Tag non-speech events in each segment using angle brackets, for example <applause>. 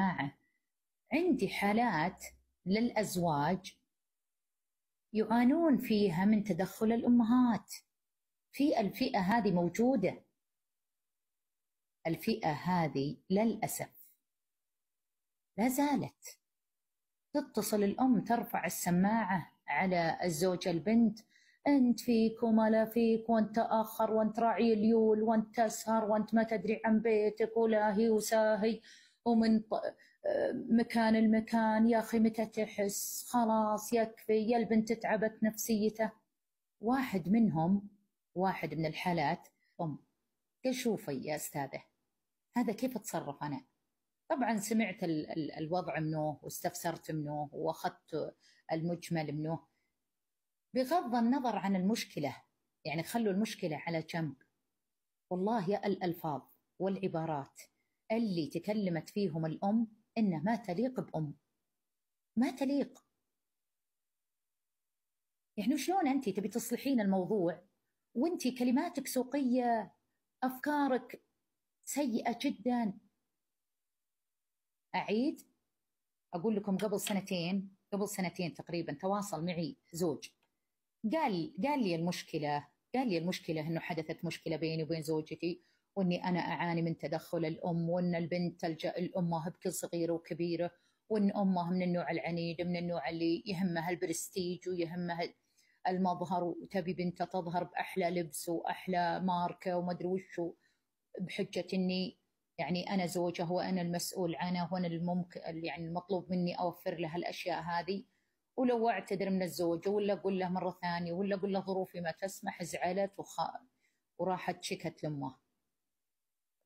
جماعة عندي حالات للأزواج يعانون فيها من تدخل الأمهات في الفئة هذه موجودة الفئة هذه للأسف لا زالت تتصل الأم ترفع السماعة على الزوجة البنت أنت فيك وما لا فيك وأنت تأخر وأنت راعي اليول وأنت تسهر وأنت ما تدري عن بيتك ولا هي وساهي ومن آه، مكان المكان يا أخي متى تحس خلاص يكفي يا البنت تعبت نفسيته واحد منهم واحد من الحالات أم قال شوفي يا أستاذة هذا كيف أتصرف أنا طبعا سمعت ال ال الوضع منه واستفسرت منه واخذت المجمل منه بغض النظر عن المشكله يعني خلوا المشكله على جنب والله يا الالفاظ والعبارات اللي تكلمت فيهم الأم إنه ما تليق بأم ما تليق يعني شلون أنت تبي تصلحين الموضوع وأنت كلماتك سوقية أفكارك سيئة جدا أعيد أقول لكم قبل سنتين قبل سنتين تقريبا تواصل معي زوج قال قال لي المشكلة قال لي المشكلة أنه حدثت مشكلة بيني وبين زوجتي واني انا اعاني من تدخل الام وان البنت تلجا لامها بكل صغيره وكبيره وان امها من النوع العنيد من النوع اللي يهمها البرستيج ويهمها المظهر وتبي بنتها تظهر باحلى لبس واحلى ماركه وما ادري وش بحجه اني يعني انا زوجه وانا المسؤول عنها وانا الممكن يعني المطلوب مني اوفر لها الاشياء هذه ولو اعتذر من الزوجه ولا اقول له مره ثانيه ولا اقول له ظروفي ما تسمح زعلت وخ... وراحت شكت لامه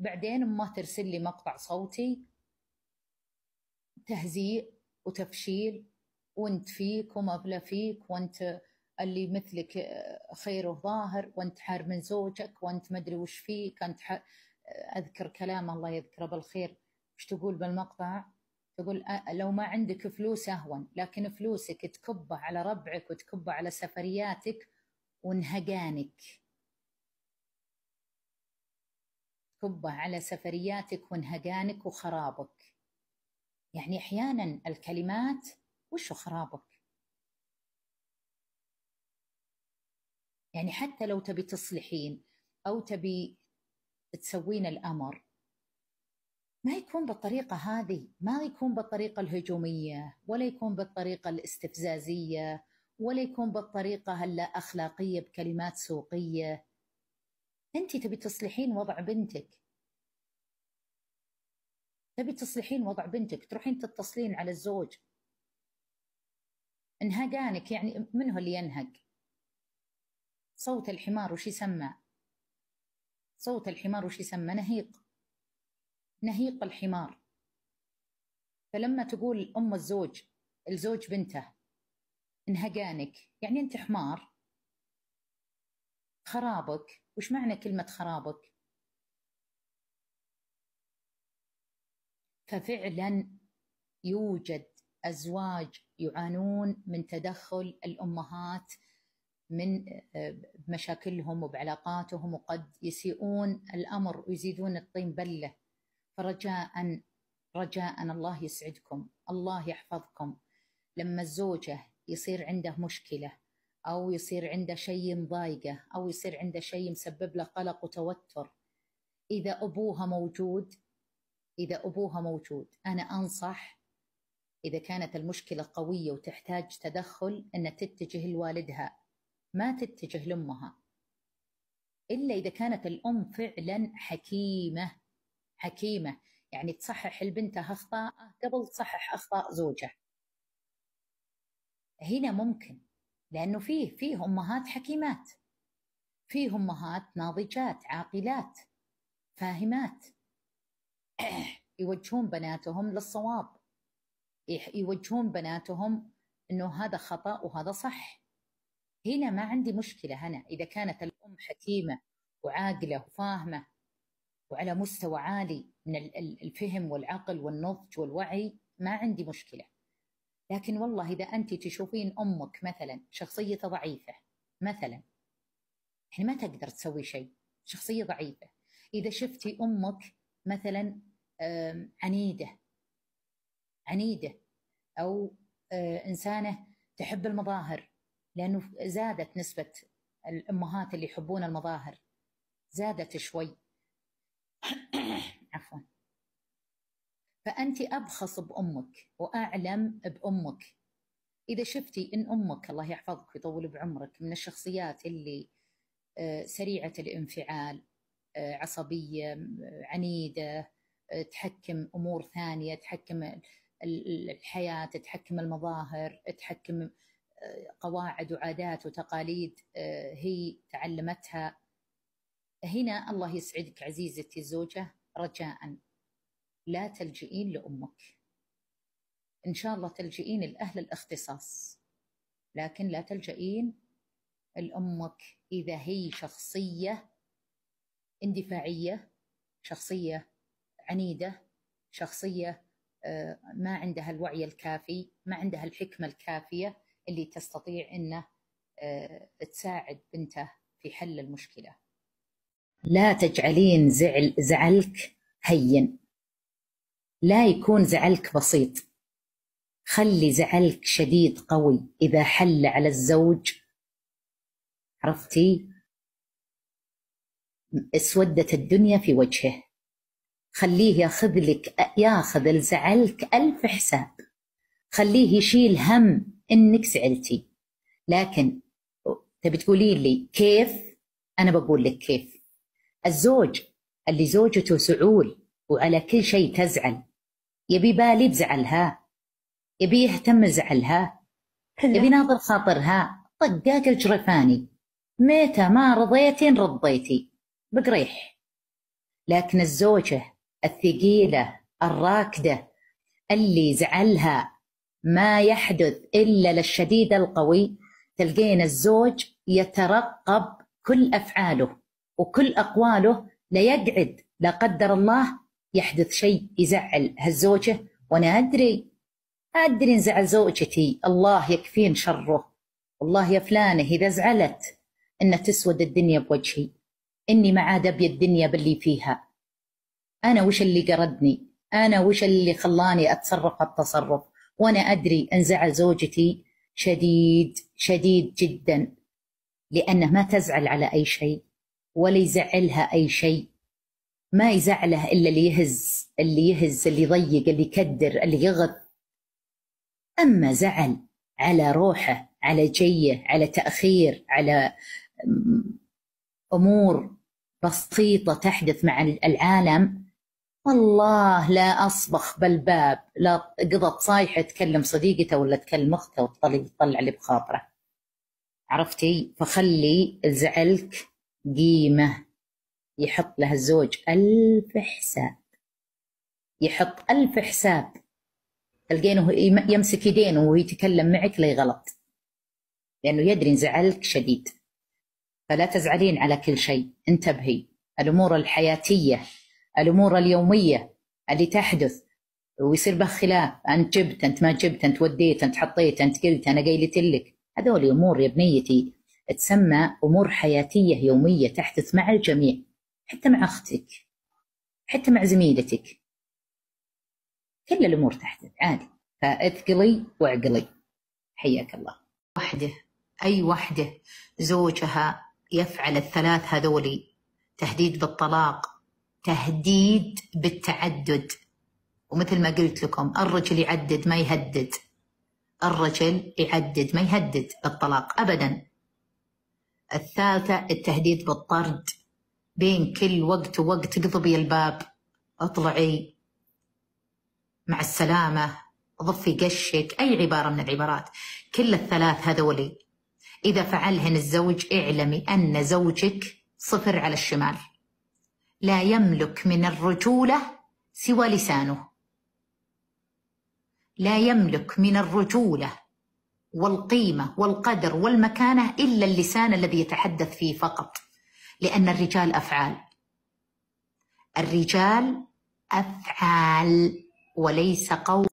بعدين ما ترسل لي مقطع صوتي تهزيء وتفشيل وانت فيك وما بلا فيك وانت اللي مثلك آه، خير وظاهر وانت حار من زوجك وانت مدري وش فيك انت آه، اذكر كلام الله يذكره بالخير وش تقول بالمقطع تقول آه، لو ما عندك فلوس اهون لكن فلوسك تكبه على ربعك وتكبه على سفرياتك وانهجانك كبه على سفرياتك وانهجانك وخرابك يعني احيانا الكلمات وشو خرابك يعني حتى لو تبي تصلحين او تبي تسوين الامر ما يكون بالطريقه هذه ما يكون بالطريقه الهجوميه ولا يكون بالطريقه الاستفزازيه ولا يكون بالطريقه اللا اخلاقيه بكلمات سوقيه أنت تبي تصلحين وضع بنتك تبي تصلحين وضع بنتك تروحين تتصلين على الزوج انهجانك يعني منه اللي ينهج صوت الحمار وش يسمى صوت الحمار وش يسمى نهيق نهيق الحمار فلما تقول أم الزوج الزوج بنته انهجانك يعني أنت حمار خرابك وش معنى كلمة خرابك ففعلا يوجد أزواج يعانون من تدخل الأمهات من آه، بمشاكلهم وبعلاقاتهم وقد يسيئون الأمر ويزيدون الطين بلة فرجاء رجاء الله يسعدكم الله يحفظكم لما الزوجة يصير عنده مشكلة أو يصير عنده شيء مضايقه أو يصير عنده شيء مسبب له قلق وتوتر إذا أبوها موجود إذا أبوها موجود أنا أنصح إذا كانت المشكلة قوية وتحتاج تدخل أن تتجه لوالدها ما تتجه لأمها إلا إذا كانت الأم فعلا حكيمة حكيمة يعني تصحح لبنتها أخطاء قبل تصحح أخطاء زوجها هنا ممكن لانه فيه فيه امهات حكيمات فيه امهات ناضجات عاقلات فاهمات <clears throat> يوجهون بناتهم للصواب يوجهون بناتهم انه هذا خطا وهذا صح هنا ما عندي مشكله انا اذا كانت الام حكيمه وعاقله وفاهمه وعلى مستوى عالي من الفهم والعقل والنضج والوعي ما عندي مشكله لكن والله اذا انت تشوفين امك مثلا شخصيته ضعيفه مثلا يعني ما تقدر تسوي شيء شخصيه ضعيفه اذا شفتي امك مثلا عنيده عنيده او انسانه تحب المظاهر لانه زادت نسبه الامهات اللي يحبون المظاهر زادت شوي فأنت أبخص بأمك وأعلم بأمك إذا شفتي إن أمك الله يحفظك ويطول بعمرك من الشخصيات اللي آه، سريعة الانفعال آه، عصبية عنيدة آه، تحكم أمور ثانية تحكم الحياة تحكم المظاهر تحكم قواعد وعادات وتقاليد هي تعلمتها هنا الله يسعدك عزيزتي الزوجة رجاءً لا تلجئين لأمك إن شاء الله تلجئين لأهل الاختصاص لكن لا تلجئين لأمك إذا هي شخصية اندفاعية شخصية عنيدة شخصية آه، ما عندها الوعي الكافي ما عندها الحكمة الكافية اللي تستطيع أنه آه، تساعد بنته في حل المشكلة لا تجعلين زعل زعلك هين لا يكون زعلك بسيط خلي زعلك شديد قوي إذا حل على الزوج عرفتي اسودت الدنيا في وجهه خليه ياخذ لك ياخذ لزعلك ألف حساب خليه يشيل هم إنك زعلتي لكن تبي تقولي لي كيف أنا بقول لك كيف الزوج اللي زوجته سعول وعلى كل شيء تزعل يبي بالي بزعلها يبي يهتم زعلها يبي ناظر خاطرها طقاك الجرفاني ميتة ما رضيتي رضيتي بقريح لكن الزوجة الثقيلة الراكدة اللي زعلها ما يحدث إلا للشديد القوي تلقين الزوج يترقب كل أفعاله وكل أقواله ليقعد لا قدر الله يحدث شيء يزعل هالزوجة وأنا أدري أدري إن زعل زوجتي الله يكفين شره والله يا فلانة إذا زعلت إن تسود الدنيا بوجهي إني ما عاد أبي الدنيا باللي فيها أنا وش اللي قردني أنا وش اللي خلاني أتصرف التصرف وأنا أدري إن زعل زوجتي شديد شديد جدا لأنه ما تزعل على أي شيء ولا يزعلها أي شيء ما يزعله الا اللي يهز اللي يهز اللي يضيق اللي يكدر اللي يغض اما زعل على روحه على جيه على تاخير على امور بسيطه تحدث مع العالم والله لا اصبخ بالباب لا قضت صايحه تكلم صديقته ولا تكلم اخته وتطلع اللي بخاطره عرفتي فخلي زعلك قيمه يحط له الزوج ألف حساب يحط ألف حساب تلقينه يمسك يدينه وهو يتكلم معك لا غلط لأنه يدري إن زعلك شديد فلا تزعلين على كل شيء انتبهي الأمور الحياتية الأمور اليومية اللي تحدث ويصير به خلاف انت جبت انت ما جبت انت وديت انت حطيت انت قلت انا قيلت لك هذول امور يا بنيتي تسمى امور حياتيه يوميه تحدث مع الجميع حتى مع أختك حتى مع زميلتك كل الأمور تحدث عادي فاثقلي واعقلي حياك الله وحده أي وحده زوجها يفعل الثلاث هذولي تهديد بالطلاق تهديد بالتعدد ومثل ما قلت لكم الرجل يعدد ما يهدد الرجل يعدد ما يهدد بالطلاق أبدا الثالثة التهديد بالطرد بين كل وقت ووقت قضبي الباب اطلعي مع السلامة ضفي قشك أي عبارة من العبارات كل الثلاث هذولي إذا فعلهن الزوج اعلمي أن زوجك صفر على الشمال لا يملك من الرجولة سوى لسانه لا يملك من الرجولة والقيمة والقدر والمكانة إلا اللسان الذي يتحدث فيه فقط لأن الرجال أفعال الرجال أفعال وليس قول